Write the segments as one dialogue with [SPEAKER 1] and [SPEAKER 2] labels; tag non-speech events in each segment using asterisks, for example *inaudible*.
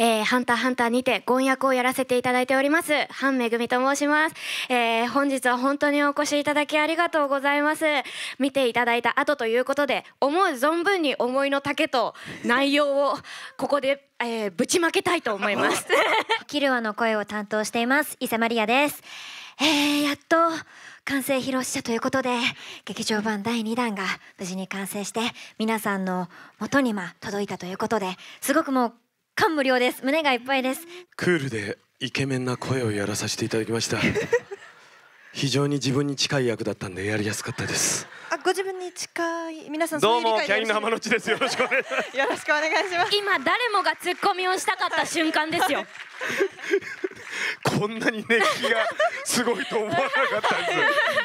[SPEAKER 1] えー、ハンターハンターにて婚約をやらせていただいております、ハ恵めと申します。えー、本日は本当にお越しいただきありがとうございます。見ていただいた後
[SPEAKER 2] ということで、思う存分に思いの丈と内容をここで、えー、ぶちまけたいと思います。*laughs* キルアの声を担当しています、伊佐マリアです。えー、やっと完成披露したということで劇場版第2弾が無事に完成して皆さんの元にま届いたということですごくもう感無量です胸がいっぱいです
[SPEAKER 3] クールでイケメンな声をやらさせていただきました *laughs* 非常に自分に近い役だったんでやりやすかったです
[SPEAKER 4] あご自分に近い皆さんどうもキャインの浜の地
[SPEAKER 3] ですよろしくお願いし
[SPEAKER 4] ます *laughs* 今誰もがツッ
[SPEAKER 1] コミをしたかった瞬間ですよ
[SPEAKER 3] こんなに熱気がすごいと思わなかったんで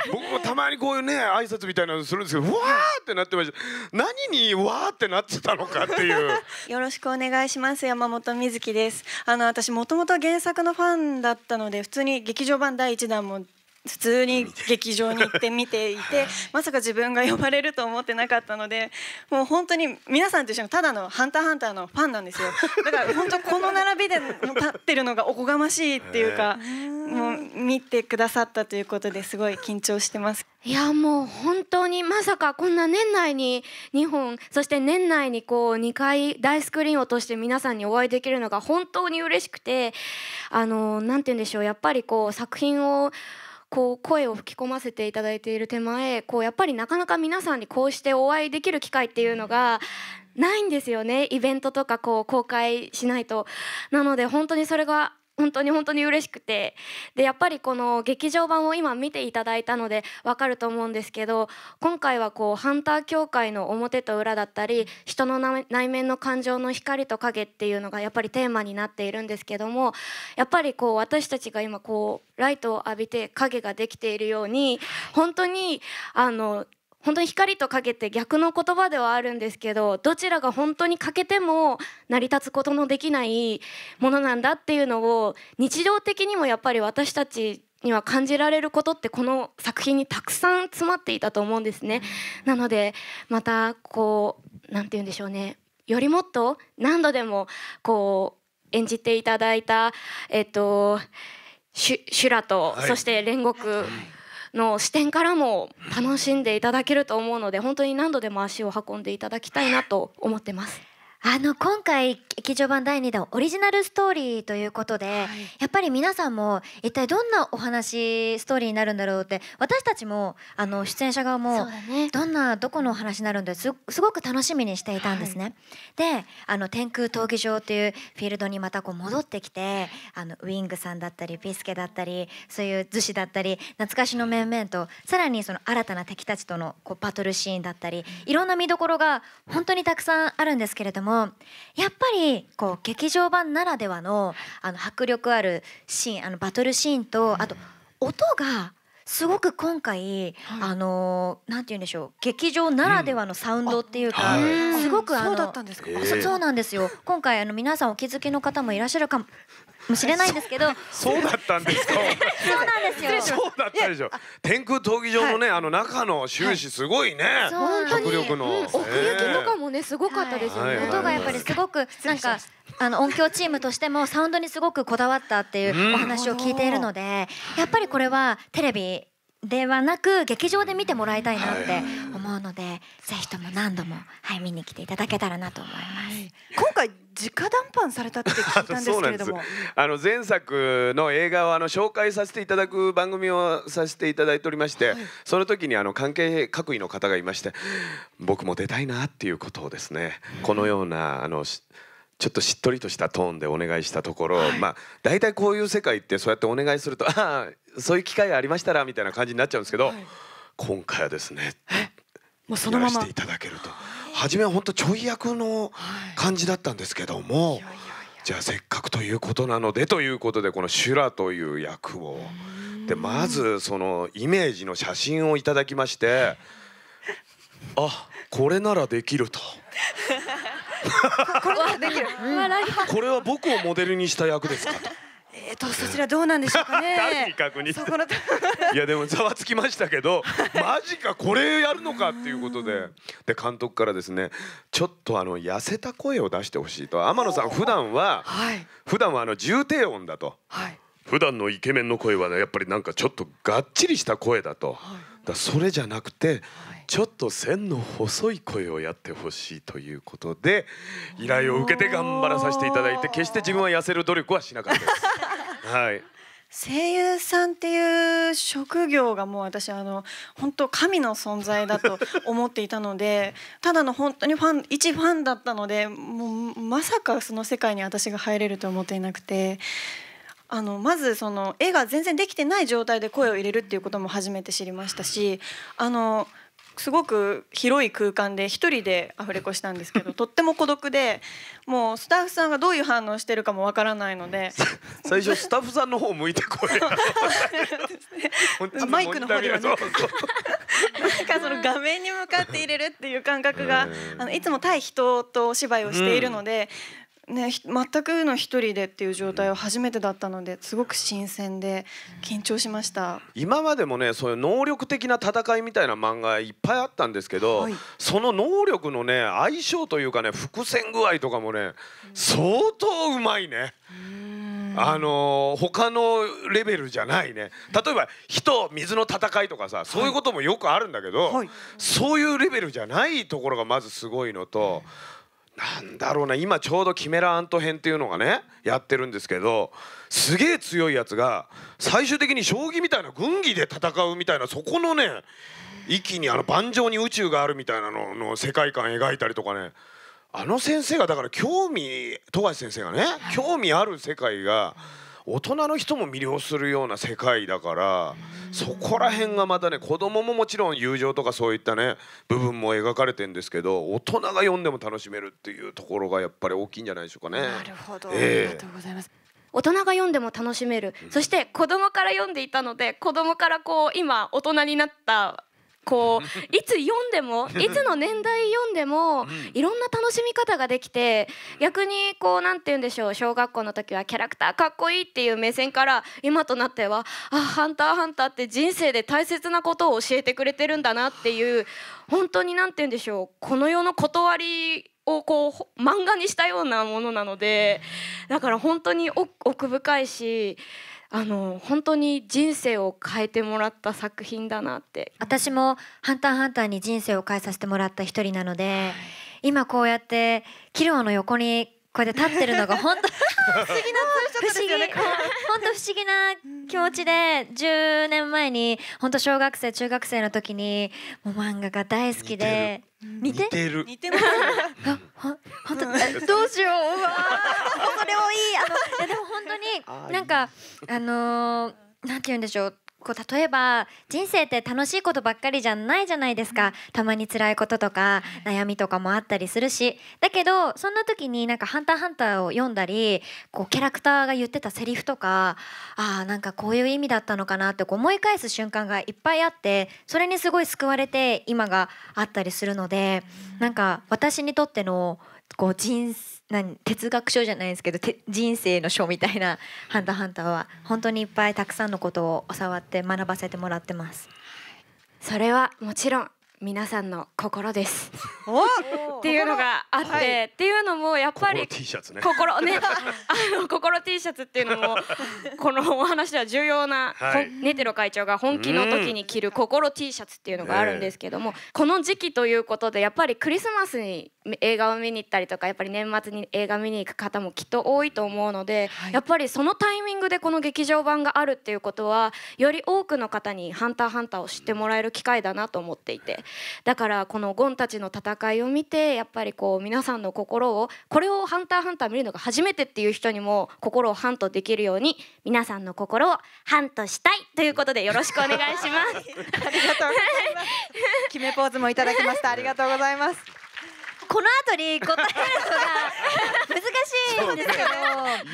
[SPEAKER 3] す僕もたまにこういうね挨拶みたいなのするんですけどわーってなってました何にわーってなってたのかっていう *laughs*
[SPEAKER 4] よろしくお願いします山本美月ですあの私もともと原作のファンだったので普通に劇場版第一弾も普通に劇場に行って見ていてまさか自分が呼ばれると思ってなかったのでもう本当に皆さんと一緒にただの「ハンターハンター」のファンなんですよだから本当この並びで立ってるのがおこがましいっていうか、もう見てくださったということですごい緊張してます。いやもう本当にまさかこんな年
[SPEAKER 1] 内に2本そして年内にこう2回大スクリーンを通して皆さんにお会いできるのが本当に嬉しくてあの何て言うんでしょうやっぱりこう作品をこう声を吹き込ませていただいている手前こうやっぱりなかなか皆さんにこうしてお会いできる機会っていうのがないんですよねイベントとかこう公開しないと。なので本当にそれが本当に本当に嬉しくてでやっぱりこの劇場版を今見ていただいたので分かると思うんですけど今回はこうハンター協会の表と裏だったり人の内面の感情の光と影っていうのがやっぱりテーマになっているんですけどもやっぱりこう私たちが今こうライトを浴びて影ができているように本当にあの本当に光と影って逆の言葉ではあるんですけどどちらが本当に欠けても成り立つことのできないものなんだっていうのを日常的にもやっぱり私たちには感じられることってこの作品にたくさん詰まっていたと思うんですね。なのでまたこう何て言うんでしょうねよりもっと何度でもこう演じていただいたえっと修羅と、はい、そして煉獄。はいの視点からも楽しんでいただけると思うので本当に何
[SPEAKER 2] 度でも足を運んでいただきたいなと思ってます。あの今回劇場版第2弾オリジナルストーリーということで、はい、やっぱり皆さんも一体どんなお話ストーリーになるんだろうって私たちもあの出演者側も、どんなどこのお話になるんだすすごく楽しみにしていたんですね。はい、であの天空闘技場っていうフィールドにまたこう戻ってきてあのウィングさんだったりビスケだったりそういう逗子だったり懐かしの面々とさらにその新たな敵たちとのこうバトルシーンだったりいろんな見どころが本当にたくさんあるんですけれども。やっぱりこう劇場版ならではのあの迫力あるシーンあのバトルシーンとあと音がすごく今回、あのー、なんて言うんでしょう劇場ならではのサウンドっていうか、すごくあのそうなんですよ今回あの皆さんお気づきの方もいらっしゃるかももしれないんですけど *laughs*
[SPEAKER 3] そうだったんですかそうなんですよそうだったでしょ天空闘技場のね、あの中の終始すごいね、はい、迫力の、奥行きとか
[SPEAKER 2] もねすごかったですよね、はい、音がやっぱりすごくなんかあの音響チームとしてもサウンドにすごくこだわったっていうお話を聞いているのでやっぱりこれはテレビではなく劇場で見てもらいたいなって思うので、はい、ぜひとも何度も、はい、見に来ていただけたらなと思います。はい、今回直談判されたって聞いたんですけれども *laughs*
[SPEAKER 3] あの前作の映画をあの紹介させていただく番組をさせていただいておりまして、はい、その時にあの関係各位の方がいまして僕も出たいなっていうことをですねこのようなあのちょっとしっとりとしたトーンでお願いしたところ、はい、まあ大体こういう世界ってそうやってお願いすると「ああそういう機会がありましたら」みたいな感じになっちゃうんですけど、はい、今回はですねもうそのまましていただけると初めは本当ちょい役の感じだったんですけども、はい、じゃあせっかくということなのでということでこの「修羅」という役をでまずそのイメージの写真をいただきましてあこれならできると。
[SPEAKER 4] これはできる。こ
[SPEAKER 3] れは僕をモデルにした役ですかと。
[SPEAKER 4] えっとそちらどうなんでしょうかね。*laughs* 誰に
[SPEAKER 3] 確認。そこのいやでもざわつきましたけど、*laughs* マジかこれやるのかっていうことで、で監督からですね、ちょっとあの痩せた声を出してほしいと。天野さん普段は、はい、普段はあの重低音だと。はい。普段のイケメンの声はねやっぱりなんかちょっとがっちりした声だと。はいだそれじゃなくて、ちょっと線の細い声をやってほしいということで依頼を受けて頑張らさせていただいて決して自分は痩せる努力はしなかったです。*laughs* はい
[SPEAKER 4] 声優さんっていう職業がもう私あの本当神の存在だと *laughs* 思っていたのでただの本当にファン一ファンだったのでもうまさかその世界に私が入れると思っていなくてあのまずその絵が全然できてない状態で声を入れるっていうことも初めて知りましたしあのすごく広い空間で一人でアフレコしたんですけど *laughs* とっても孤独でもうスタッフさんがどういう反応してるかもわからないので *laughs* 最初ス
[SPEAKER 3] タッフさんの方向いてこれ
[SPEAKER 2] *laughs*
[SPEAKER 4] マイクの方ではなくなんかその画面に向かって入れるっていう感覚があのいつも対人とお芝居をしているので、うんね、全くの一人でっていう状態は初めてだったのですごく新鮮で緊張しました
[SPEAKER 3] 今までもねそういう能力的な戦いみたいな漫画いっぱいあったんですけど、はい、その能力のね相性というかね伏線具合とかもね相当うまいね。あの他のレベルじゃないね例えば火と水の戦いとかさそういうこともよくあるんだけど、はいはい、そういうレベルじゃないところがまずすごいのと、なんだろうな今ちょうどキメラアント編っていうのがねやってるんですけどすげえ強いやつが最終的に将棋みたいな軍技で戦うみたいなそこのね域にあの盤上に宇宙があるみたいなのの世界観描いたりとかねあの先生がだから興味富樫先生がね興味ある世界が。大人の人も魅了するような世界だからそこら辺がまたね子供ももちろん友情とかそういったね部分も描かれてるんですけど大人が読んでも楽しめるっていうところがやっぱり大きいんじゃないでしょうかね。なるほど、えー、あ
[SPEAKER 4] りがとうございます
[SPEAKER 1] 大人が読んでも楽しめる、そして子供から読んでいたので子供からこう今大人になったこういつ読んでも *laughs* いつの年代読んでもいろんな楽しみ方ができて逆にこうなんて言うんでしょう小学校の時はキャラクターかっこいいっていう目線から今となってはあハンターハンターって人生で大切なことを教えてくれてるんだなっていう本当になんて言うんでしょうこの世の断りをこう漫画にしたようなものなのでだから本当に奥深いしあの本当に人生を変えてもらった作品だなって
[SPEAKER 2] 私も「ハンターハンター」に人生を変えさせてもらった一人なので、はい、今こうやってキルアの横にこれで立ってるのが本当 *laughs* 不思議なツーシ本当不思議な気持ちで10年前に本当小学生中学生の時にもう漫画が大好きで似てる似てる本当 *laughs* どうしよううわ *laughs* それもいいあのいやでも本当になんかあのー、なんて言うんでしょうこう例えば人生って楽しいことばっかりじゃないじゃないですか、たまに辛いこととか悩みとかもあったりするしだけどそんな時になんか「ハンターハンター」を読んだりこうキャラクターが言ってたセリフとかああんかこういう意味だったのかなって思い返す瞬間がいっぱいあってそれにすごい救われて今があったりするのでなんか私にとってのこう人生何哲学書じゃないですけど人生の書みたいな「ハンターハンター」は本当にいっぱいたくさんのことを教わって学ばせてもらってます。それはもちろん皆さんの心です
[SPEAKER 1] *laughs* っていうのがあって、はい、っていうのもやっぱり心 T シャツね心ね *laughs* あの心 T シャツっていうのもこのお話では重要な、はい、ネテロ会長が本気の時に着る心 T シャツっていうのがあるんですけども、この時期ということでやっぱりクリスマスに映画を見に行ったりとかやっぱり年末に映画見に行く方もきっと多いと思うので、はい、やっぱりそのタイミングでこの劇場版があるっていうことはより多くの方に「ハンターハンター」を知ってもらえる機会だなと思っていて。だからこのゴンたちの戦いを見てやっぱりこう皆さんの心をこれを「ハンターハンター」見るのが初めてっていう人にも心をハントできるように皆さんの心をハントしたいということでよろしくお願いします。*laughs* ありがとうございます。
[SPEAKER 4] 決めポーズもいただきましたありがとうございます。この後に答えるのが難しいんですけど、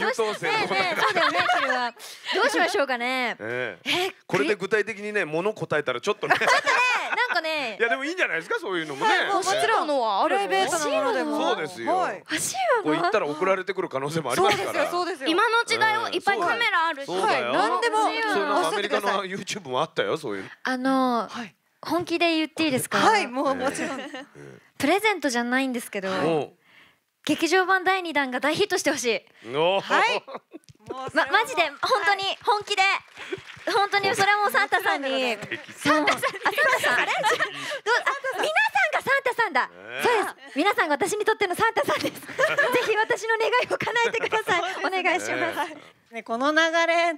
[SPEAKER 3] どうしてねそうだ
[SPEAKER 2] よねそれはどうしましょうかね。
[SPEAKER 3] これで具体的にね物答えたらちょっとね。ちょっとねねいやでもいいんじゃないですかそういうのもね、もちろん
[SPEAKER 1] のはあるプラートなのでもそうですよ、はい、欲しいこう行ったら送
[SPEAKER 3] られてくる可能性もありますからそうで
[SPEAKER 2] すよ今の
[SPEAKER 5] 時代をいっぱいカメラあるし、うん、はい、何でもアメリカ
[SPEAKER 3] の YouTube もあったよそういう
[SPEAKER 2] あのはい本気で言っていいですか。はい、もうもちろん。プレゼントじゃないんですけど。劇場版第二弾が大ヒットしてほしい。はい。ま、マジで本当に本気で本当にそれもサンタさんにサンタさんサンタさんあれ皆さんがサンタさんだ、そうです皆さんが私にとってのサンタさんです *laughs* ぜひ私の願いを叶えてくださいお願い
[SPEAKER 4] します、ね、この流れ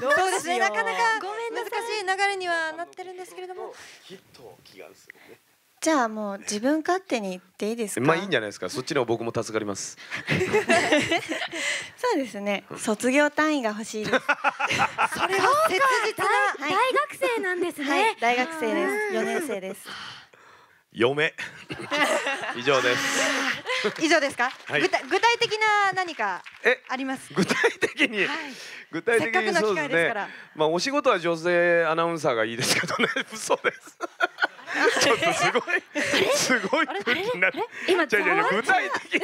[SPEAKER 4] どうですねなかなかごめん難しい流れにはなってるんですけれどもヒット祈願するねじゃあもう自分勝手に言っていいですか。まあいいん
[SPEAKER 3] じゃないですか。そっちの僕も助かります。
[SPEAKER 4] *laughs* そうですね。卒業単位が欲しいです。*laughs* それは切実な大,、学生なんですね。はい、大学生です。四年生です。嫁 *laughs* 以上です以上ですか、はい、具体的な何か
[SPEAKER 5] あります具体
[SPEAKER 3] 的に、はい、具体的にそうですねまあお仕事は女性アナウンサーがいいですけどね嘘ですちょっとすごいすごい空気になって今具体的って言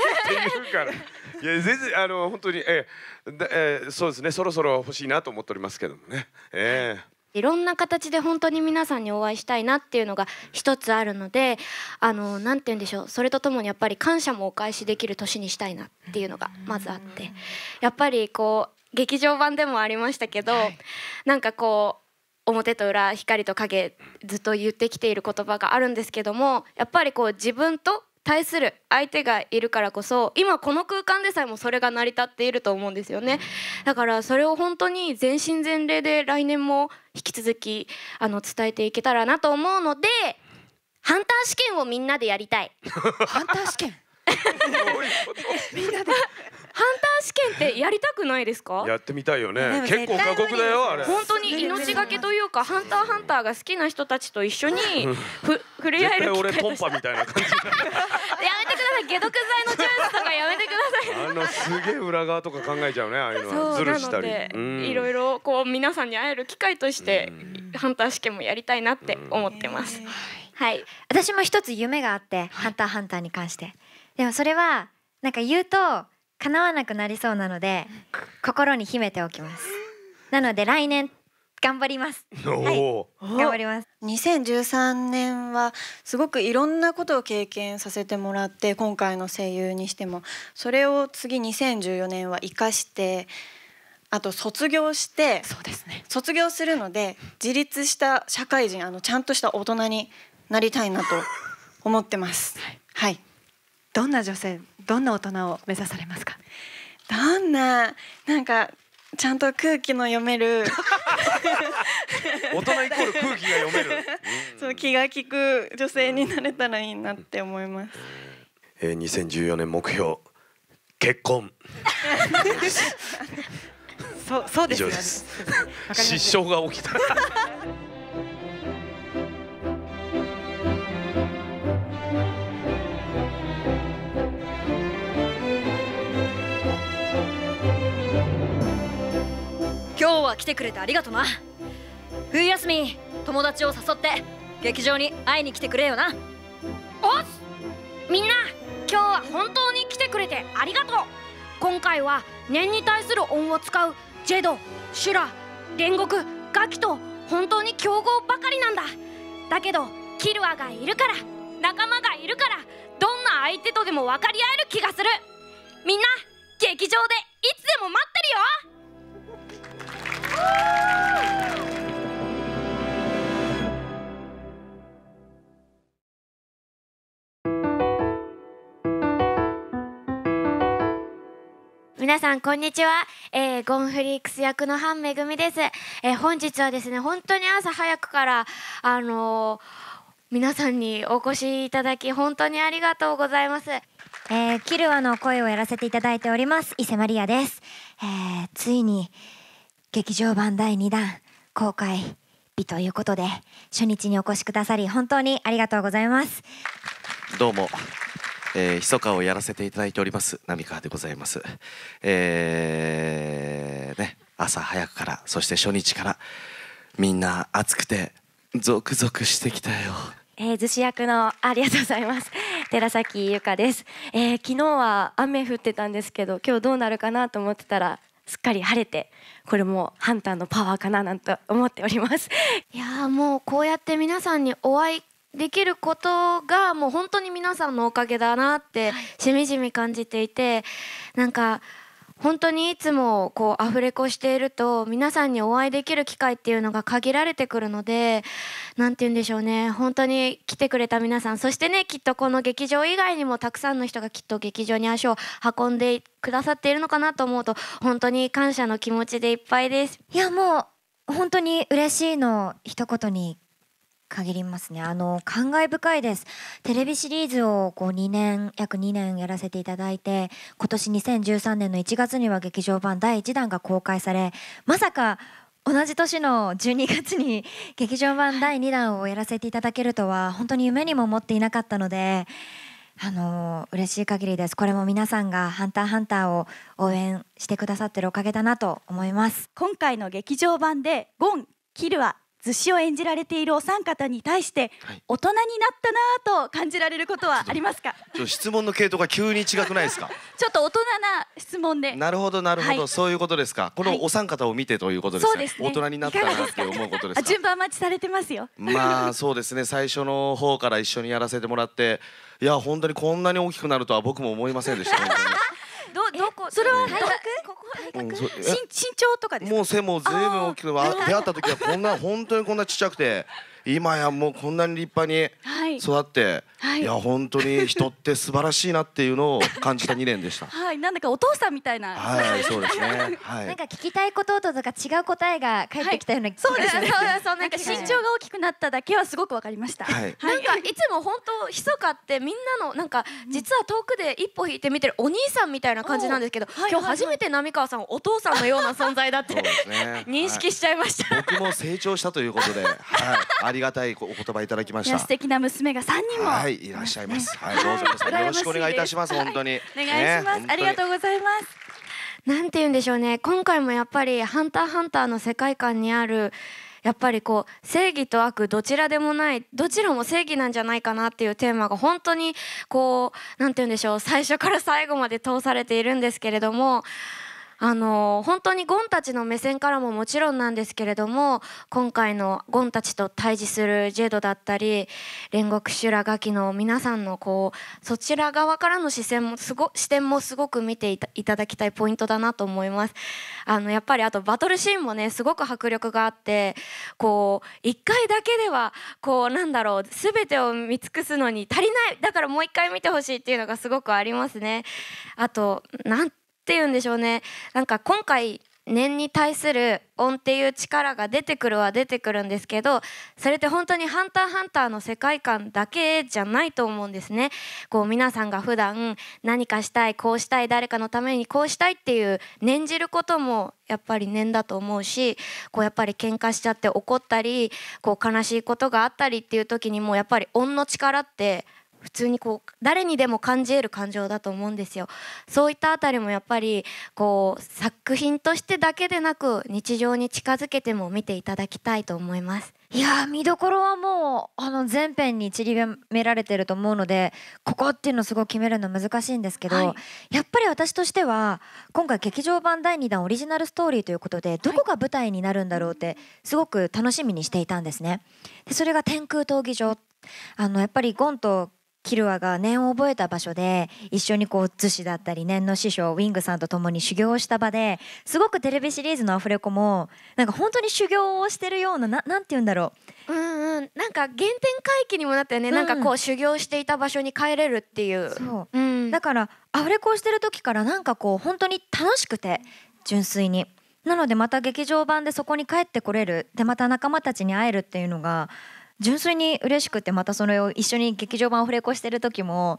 [SPEAKER 3] うからいや全然あの本当にえー、えー、そうですねそろそろ欲しいなと思っておりますけどもねえー
[SPEAKER 1] いろんな形で本当に皆さんにお会いしたいなっていうのが一つあるのであのなんて言うんでしょうそれとともにやっぱり感謝もお返しできる年にしたいなっていうのがまずあってやっぱりこう劇場版でもありましたけど、はい、なんかこう表と裏光と影ずっと言ってきている言葉があるんですけどもやっぱりこう自分と対する相手がいるからこそ今この空間でさえもそれが成り立っていると思うんですよねだからそれを本当に全身全霊で来年も引き続きあの伝えていけたらなと思うのでハンター試験をみんなでやりたい
[SPEAKER 3] ハンター試験
[SPEAKER 1] *laughs* *laughs* みんなでっやりたくないですかや
[SPEAKER 3] ってみたいよね結構過酷だよあれ本当
[SPEAKER 1] に命がけというかハンターハンターが好きな人たちと一緒にふ触れ合える機会な感じやめてください解毒剤のチュースとかやめてくださいあ
[SPEAKER 3] のすげえ裏側とか考えちゃうねああいうのはずるしたりいろい
[SPEAKER 1] ろこう皆さんに会える機会としてハンター試験もやりたいなって思ってます、はい、私も一
[SPEAKER 2] つ夢があって、ハンターハンターに関して。でもそれはなんか言うと叶わなくなりそうなので心に秘めておきますなので来年頑張ります。は
[SPEAKER 3] い、頑張り
[SPEAKER 4] ます。2013年はすごくいろんなことを経験させてもらって今回の声優にしてもそれを次2014年は生かしてあと卒業してそうですね卒業するので自立した社会人あのちゃんとした大人になりたいなと思ってます。はい、はいどんな女性どんな大人を目指されますかどんななんかちゃんと空気の読める大人イコール空気が読める *laughs* その気が利く女性になれたらいいなって思います、
[SPEAKER 3] えー、2014年目標結婚
[SPEAKER 4] *laughs* そうそうですよね失笑が起きた
[SPEAKER 2] 来てくれてありがとな冬休み友達を誘って劇場に会いに来てくれよなおっ
[SPEAKER 1] みんな今日は本当に来てくれてありがとう今回は念に対する音を使うジェドシュラ煉獄ガキと本当に強豪ばかりなんだだけどキルアがいるから仲間がいるからどんな相手とでも分かり合える気がするみんな劇場でいつでも待ってるよ皆さんこんにちは、えー、ゴンフリークス役のハンめぐみです、えー、本日はですね本当に朝早くからあのー、皆さんにお越しいただき本当にありがとうございます、え
[SPEAKER 2] ー、キルアの声をやらせていただいております伊勢マリアです、えついに劇場版第2弾公開日ということで初日にお越しくださり本当にありがとうございます
[SPEAKER 5] どうも、えー、密かをやらせていただいております浪川でございますえー、ね朝早くからそして初日からみんな暑くてゾクゾクしてきたよ
[SPEAKER 6] えー、寿司役のありがとうございます寺崎由香です、えー、昨日は雨降ってたんですけど今日どうなるかなと思ってたらすっかり晴れてこれもハンターのパワーかななんて思っております *laughs* い
[SPEAKER 1] やーもうこうやって皆さんにお会いできることがもう本当に皆さんのおかげだなってしみじみ感じていてなんか本当にいつもこうアフレコしていると皆さんにお会いできる機会っていうのが限られてくるので何て言うんでしょうね本当に来てくれた皆さんそしてねきっとこの劇場以外にもたくさんの人がきっと劇場に足を運んでくださっているのかなと思うと本当に感
[SPEAKER 2] 謝の気持ちでいっぱいです。いやもう本当に嬉しいの一言に限りますねあの感慨深いですテレビシリーズをこう2年約2年やらせていただいて今年2013年の1月には劇場版第1弾が公開されまさか同じ年の12月に劇場版第2弾をやらせていただけるとは本当に夢にも思っていなかったのであの嬉しい限りですこれも皆さんが「ハンターハンター」を応援してくださってるおかげだなと思います今回の劇場版でゴン・キルア逗
[SPEAKER 6] 子を演じられているお三方に対して大人になったなと感じられることはありますか
[SPEAKER 5] 質問の系統が急に違くないですか *laughs*
[SPEAKER 6] ちょっと大人な質問でな
[SPEAKER 5] るほどなるほど、はい、そういうことですかこのお三方を見てということですねはいすね、大人になったなって思うことです *laughs* 順
[SPEAKER 6] 番待ちされてますよ
[SPEAKER 5] まあそうですね最初の方から一緒にやらせてもらっていや本当にこんなに大きくなるとは僕も思いませんでした *laughs*
[SPEAKER 6] どどこそれは体格ここ
[SPEAKER 5] 体格、うん、身身長とかですかもう背もずいぶん大きくて出会った時はこんな本当にこんなちっちゃくて今やもうこんなに立派に育って、はい、いや本当に人って素晴らしいなっていうのを感じた2年でした。*laughs*
[SPEAKER 2] はい、なんだかお父さんみたいな。はい、そうですね。*laughs* はい、なんか聞きたいこととか違う答えが返ってきたような、はい、そうですね。そうなんか身
[SPEAKER 1] 長
[SPEAKER 6] が大きくなっただけはすごくわかりました。はい、なんかいつも本当密かってみん
[SPEAKER 1] なのなんか実は遠くで一歩引いて見てるお兄さんみたいな感じなんですけど、今日初めて浪川
[SPEAKER 6] さんお父さんのような存在だって、
[SPEAKER 1] ね、認識しちゃ
[SPEAKER 5] いました。僕も成長したということで、はい、*laughs* ありがたいお言葉いただきました。素
[SPEAKER 6] 敵な娘が三人も。は
[SPEAKER 5] い、いらっしゃいます。はい、どうぞ *laughs* よろしくお願いいたします。本当に。お願いします。ありがと
[SPEAKER 6] うございます。なんて
[SPEAKER 1] 言うんでしょうね。今回もやっぱりハンターハンターの世界観にある。やっぱりこう正義と悪どちらでもないどちらも正義なんじゃないかなっていうテーマが本当にこうなんて言うんでしょう最初から最後まで通されているんですけれどもあの本当にゴンたちの目線からももちろんなんですけれども今回のゴンたちと対峙するジェドだったり煉獄修羅ガキの皆さんのこうそちら側からの視線もすご視点もすごく見ていただきたいポイントだなと思います。あのやっぱりあとバトルシーンもねすごく迫力があってこう1回だけではこうなんだろう全てを見尽くすのに足りないだからもう1回見てほしいっていうのがすごくありますね。あとなんていうんでしょうねなんか今回念に対する音っていう力が出てくるは出てくるんですけどそれって本当に「ハンターハンター」の世界観だけじゃないと思うんですね。こう皆さんが普段何かしたいこうしたい誰かのためにこうしたいっていう念じることもやっぱり念だと思うしこうやっぱり喧嘩しちゃって怒ったりこう悲しいことがあったりっていう時にもやっぱり音の力って普通にこう誰にでも感じ得る感情だと思うんですよ。そういったあたりもやっぱりこう作品としてだけでなく日常に近づけても見ていただきたいと思います。
[SPEAKER 2] いや見どころはもうあの前編に散りばめられてると思うのでここっていうのをすごい決めるの難しいんですけど、はい、やっぱり私としては今回劇場版第2弾オリジナルストーリーということでどこが舞台になるんだろうってすごく楽しみにしていたんですね。でそれが天空闘技場あのやっぱりゴンとキルアが念を覚えた場所で一緒にこう逗子だったり念の師匠ウィングさんと共に修行をした場ですごくテレビシリーズのアフレコもなんか本当に修行をしてるようなななんて言うんだろ
[SPEAKER 1] う。うんうん、なんか原点回帰にもなったよね、うん、なんかこう修行していた場所に帰れるっ
[SPEAKER 2] ていうそう、うん、だからアフレコをしてる時からなんかこう本当に楽しくて純粋になのでまた劇場版でそこに帰ってこれるでまた仲間たちに会えるっていうのが純粋に嬉しくてまたそれを一緒に劇場版オフレコしてる時も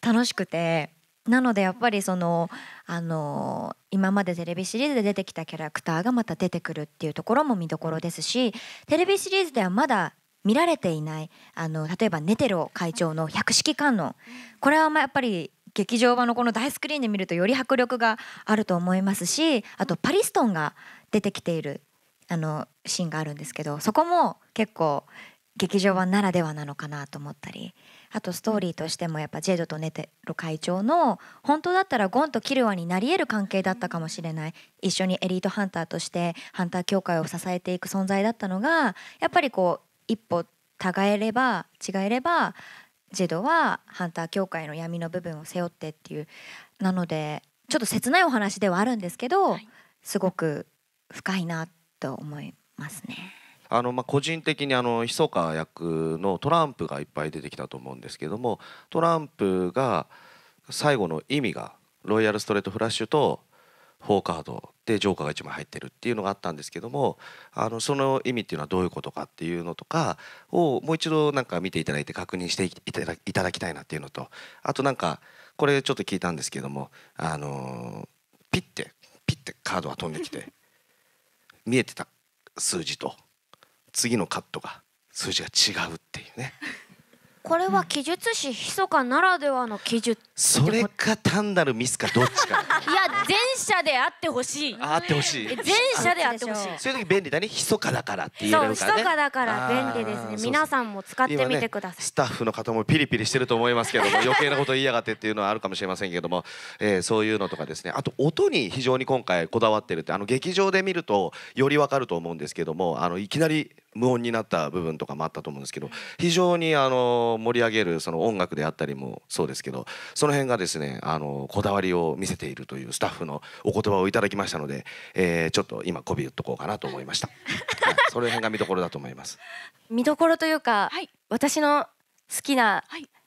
[SPEAKER 2] 楽しくてなのでやっぱりそのあの今までテレビシリーズで出てきたキャラクターがまた出てくるっていうところも見どころですしテレビシリーズではまだ見られていないあの例えばネテロ会長の百式観音これはまあやっぱり劇場版のこの大スクリーンで見るとより迫力があると思いますしあとパリストンが出てきているあのシーンがあるんですけどそこも結構劇場版ならではなのかなと思ったりあとストーリーとしてもやっぱジェドとネテロ会長の本当だったらゴンとキルアになり得る関係だったかもしれない一緒にエリートハンターとしてハンター協会を支えていく存在だったのがやっぱりこう一歩違えれば違えればジェドはハンター協会の闇の部分を背負ってっていうなのでちょっと切ないお話ではあるんですけど、はい、すごく深いなと思いますね。
[SPEAKER 5] あのまあ個人的にあのヒソ役のトランプがいっぱい出てきたと思うんですけどもトランプが最後の意味がロイヤルストレートフラッシュとフォーカードでジョーカーが1枚入ってるっていうのがあったんですけどもあのその意味っていうのはどういうことかっていうのとかをもう一度なんか見ていただいて確認していただきたいなっていうのとあとなんかこれちょっと聞いたんですけどもあのピッてピッてカードが飛んできて見えてた数字と次のカットが数字が違うっていうね。
[SPEAKER 1] これは記述師密かならではの記述それ
[SPEAKER 5] か単なるミスかどっちかい
[SPEAKER 1] や前者であってほしい
[SPEAKER 5] あってほしい前者であってほしいそういう時便利だね密かだからって言えるからねそう密かだから便利ですね皆
[SPEAKER 1] さんも使ってみてください、ね、
[SPEAKER 5] スタッフの方もピリピリしてると思いますけども余計なこと言いやがってっていうのはあるかもしれませんけども、えー、そういうのとかですねあと音に非常に今回こだわってるってあの劇場で見るとよりわかると思うんですけどもあのいきなり無音になった部分とかもあったと思うんですけど非常にあの盛り上げるその音楽であったりもそうですけどその辺がですねあのこだわりを見せているというスタッフのお言葉をいただきましたので、えー、ちょっと今こび打っとこうかなと思いました、その辺が見どころだと思います
[SPEAKER 6] *laughs* 見どころというか、はい、私の好きな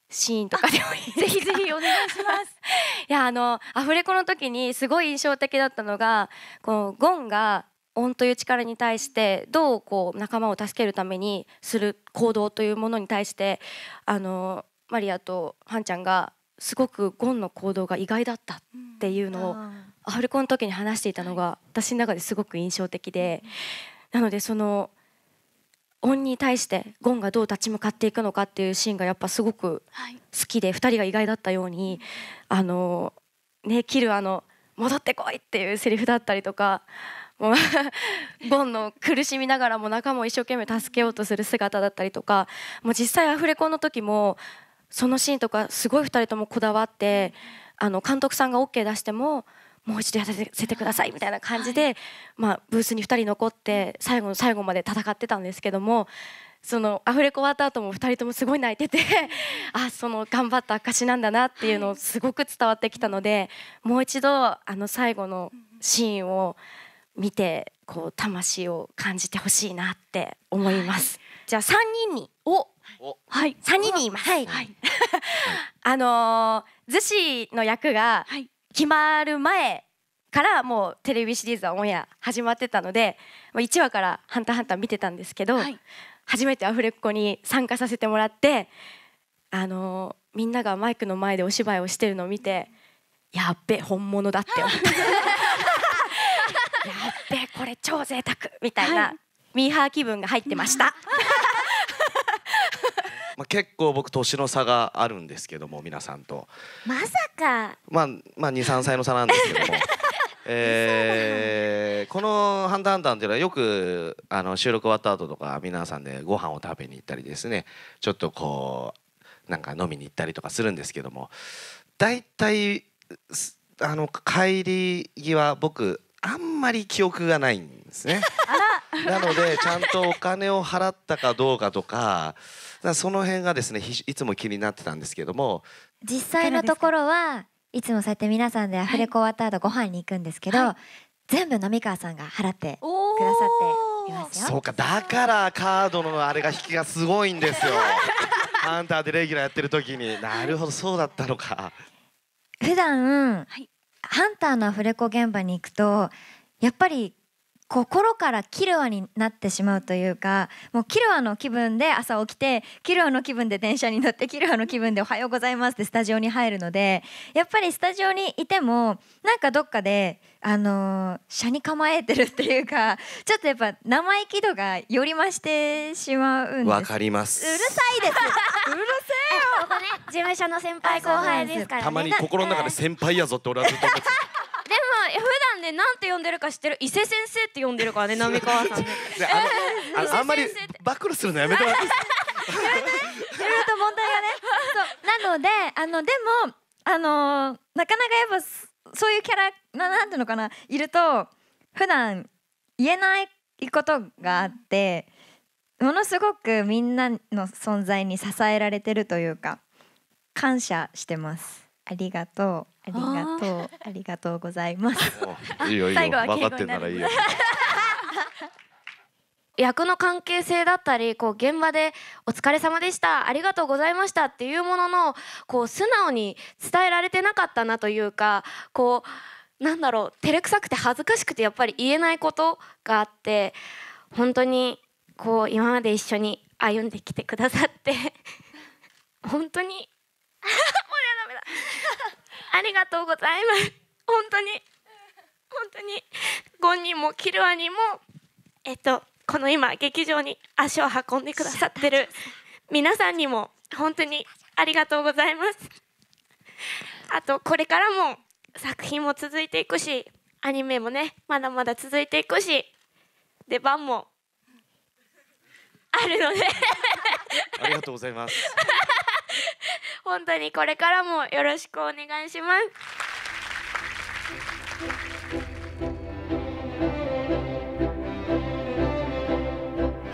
[SPEAKER 6] シーンとかでもいいぜひぜひお願いします *laughs* いやあのアフレコの時にすごい印象的だったのがこのゴンが恩という力に対してどうこう仲間を助けるためにする行動というものに対してあのマリアとハンちゃんがすごくゴンの行動が意外だったっていうのをアフレコの時に話していたのが私の中ですごく印象的でなのでその恩に対してゴンがどう立ち向かっていくのかっていうシーンがやっぱすごく好きで2人が意外だったようにあのねキルあの戻ってこいっていうセリフだったりとかもうボンの苦しみながらも仲間を一生懸命助けようとする姿だったりとかもう実際アフレコの時もそのシーンとかすごい2人ともこだわってあの監督さんが OK 出してももう一度やらせてくださいみたいな感じで、はい、まあ、ブースに2人残って最後の最後まで戦ってたんですけどもそのアフレコ終わった後も2人ともすごい泣いてて *laughs* あその頑張った証なんだなっていうのをすごく伝わってきたので、はい、もう一度あの最後のシーンを。うん見てこう魂を感じてほしいなって思います。はい、じゃあ三人におはい三人にいます。はい、はい、*laughs* あの逗、子の役が決まる前からもうテレビシリーズはオンエア始まってたので、1話からハンターハンター見てたんですけど、はい、初めてアフレコに参加させてもらって、あのー、みんながマイクの前でお芝居をしてるのを見て、やっべ本物だって思って。*laughs* べこれ超贅沢みたいな、はい、ミーハー気分が入ってました。*laughs*
[SPEAKER 5] まあ、結構僕年の差があるんですけども皆さんとまさかまあ、まあ、23歳の差なんですけども *laughs* えー、この「ハンターハンター」っていうのはよくあの収録終わった後とか皆さんでご飯を食べに行ったりですねちょっとこうなんか飲みに行ったりとかするんですけども大体あの帰り際僕あんまり記憶がないんですね。なのでちゃんとお金を払ったかどうかとかその辺がですねいつも気になってたんですけども
[SPEAKER 2] 実際のところはいつもそうやって皆さんでアフレコ終わった後ご飯に行くんですけど、はい、全部浪川さんが払ってくださっ
[SPEAKER 5] ていますよそうかだからカードのあれが引きがすごいんですよハンターでレギュラーやってる時になるほどそうだったのか
[SPEAKER 2] 普段、はい、ハンターのアフレコ現場に行くとやっぱり心からキルアになってしまうというかもうキルアの気分で朝起きてキルアの気分で電車に乗ってキルアの気分で「おはようございます」ってスタジオに入るのでやっぱりスタジオにいてもなんかどっかであの車に構えてるっていうかちょっとやっぱ生意気度がより増してしまうんですわかりますうるさいですうるせえ事務所の先輩後
[SPEAKER 1] 輩ですから、ね、たまに心
[SPEAKER 5] の中で先輩やぞって俺はずっと思って
[SPEAKER 1] *laughs* でも普段ねなんて呼んでるか知ってる伊勢先生って呼んでるからね浪川さんね
[SPEAKER 5] ああんまり暴露するのやめてもらっていいでと問題が
[SPEAKER 2] ねそうなのであのでもあのなかなかやっぱそういうキャラななんていうのかないると普段言えないことがあってものすごくみんなの存在に支えられてるというか感謝してます。ありがとう、ありがとう、ありがとうございます。
[SPEAKER 5] *laughs* いいよいいよ、分かってんならいいよ。*laughs*
[SPEAKER 2] 役の関係性だったり
[SPEAKER 1] こう現場で「お疲れ様でしたありがとうございました」っていうもののこう素直に伝えられてなかったなというかこうなんだろう照れくさくて恥ずかしくてやっぱり言えないことがあって本当にこう今まで一緒に歩んできてくださって *laughs* 本当にダ *laughs* メだありがとうございます本当に本当にゴンにもキルアにもえっとこの今劇場に足を運んでくださってる皆さんにも本当にありがとうございますあとこれからも作品も続いていくしアニメもねまだまだ続いていくし出番もあるので
[SPEAKER 5] *laughs* ありがとうございます
[SPEAKER 1] 本当にこれからもよろしくお願いします。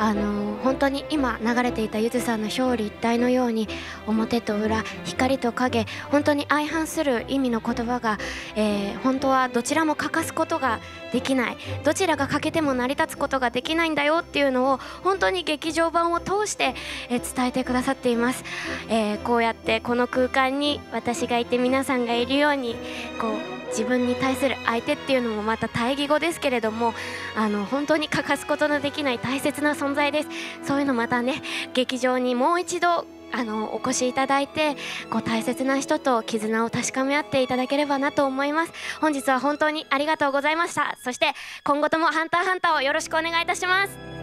[SPEAKER 1] あの本当に今流れていたゆずさんの表裏一体のように表と裏光と影本当に相反する意味の言葉が、えー、本当はどちらも欠かすことができないどちらが欠けても成り立つことができないんだよっていうのを本当に劇場版を通して、えー、伝えてくださっています、えー、こうやってこの空間に私がいて皆さんがいるようにこう自分に対する相手っていうのもまた対義語ですけれどもあの本当に欠かすことのできない大切な存在ですそういうのまたね劇場にもう一度あのお越しいただいてこう大切な人と絆を確かめ合っていただければなと思います本日は本当にありがとうございましたそして今後ともハンターハンターをよろしくお願いいたします